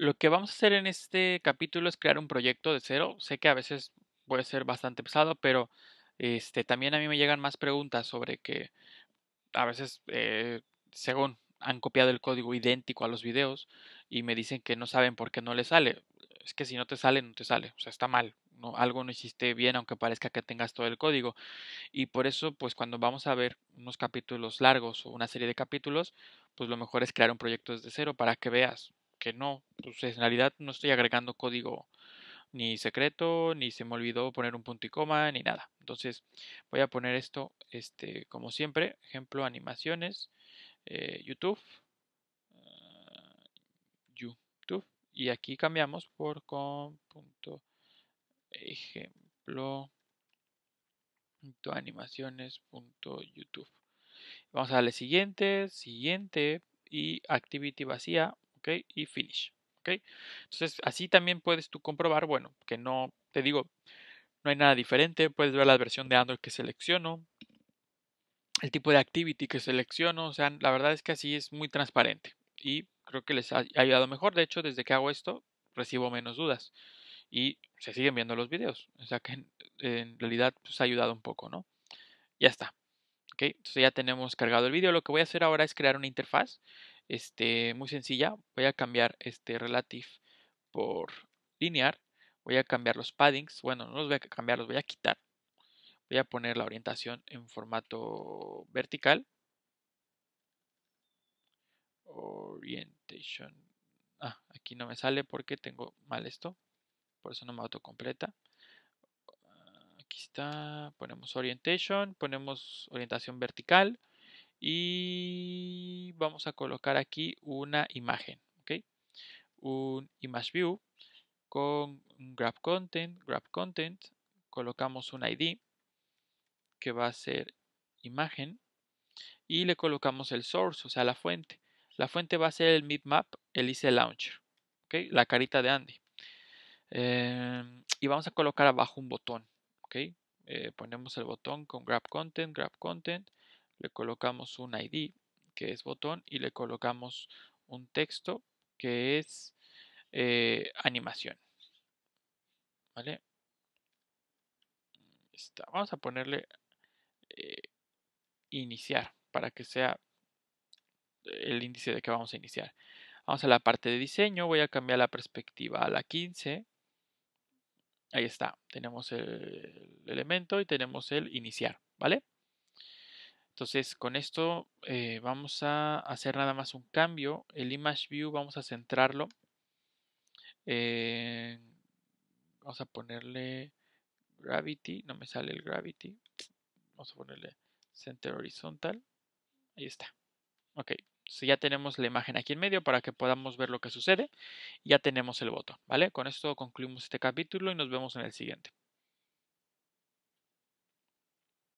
Lo que vamos a hacer en este capítulo es crear un proyecto de cero. Sé que a veces puede ser bastante pesado, pero este, también a mí me llegan más preguntas sobre que a veces, eh, según han copiado el código idéntico a los videos y me dicen que no saben por qué no les sale. Es que si no te sale, no te sale. O sea, está mal. algo no hiciste bien, aunque parezca que tengas todo el código. Y por eso, pues cuando vamos a ver unos capítulos largos o una serie de capítulos, pues lo mejor es crear un proyecto desde cero para que veas que no, pues en realidad no estoy agregando código ni secreto, ni se me olvidó poner un punto y coma, ni nada. Entonces voy a poner esto, este, como siempre, ejemplo, animaciones, eh, YouTube, eh, YouTube, y aquí cambiamos por con punto ejemplo punto animaciones punto YouTube. Vamos a darle siguiente, siguiente y activity vacía ¿ok? Y finish, ¿ok? Entonces, así también puedes tú comprobar, bueno, que no, te digo, no hay nada diferente, puedes ver la versión de Android que selecciono, el tipo de activity que selecciono, o sea, la verdad es que así es muy transparente y creo que les ha ayudado mejor, de hecho, desde que hago esto, recibo menos dudas y se siguen viendo los videos, o sea que en, realidad pues ha ayudado un poco, ¿no? Ya está. ¿ok? Entonces ya tenemos cargado el vídeo. Lo que voy a hacer ahora es crear una interfaz este, muy sencilla. Voy a cambiar este relative por linear. Voy a cambiar los paddings. Bueno, no los voy a cambiar, los voy a quitar. Voy a poner la orientación en formato vertical. Orientation. Ah, aquí no me sale porque tengo mal esto. Por eso no me autocompleta. Aquí está. Ponemos orientation. Ponemos orientación vertical y vamos a colocar aquí una imagen, ¿ok? Un image view con grab content, grab content, colocamos un ID que va a ser imagen y le colocamos el source, o sea, la fuente. La fuente va a ser el Mipmap, el Ice launcher, ¿ok? La carita de Andy. Em, y vamos a colocar abajo un botón, ¿ok? Eh, ponemos el botón con grab content, grab content le colocamos un ID que es botón y le colocamos un texto que es eh, animación. ¿Vale? Vamos a ponerle eh, iniciar para que sea el índice de que vamos a iniciar. Vamos a la parte de diseño, voy a cambiar la perspectiva a la 15. Ahí está, tenemos el elemento y tenemos el iniciar, ¿vale? Entonces con esto eh, vamos a hacer nada más un cambio. El image view vamos a centrarlo. vamos a ponerle gravity. No me sale el gravity. Vamos a ponerle center horizontal. Ahí está. Ok. Si ya tenemos la imagen aquí en medio para que podamos ver lo que sucede. Ya tenemos el botón. ¿Vale? Con esto concluimos este capítulo y nos vemos en el siguiente.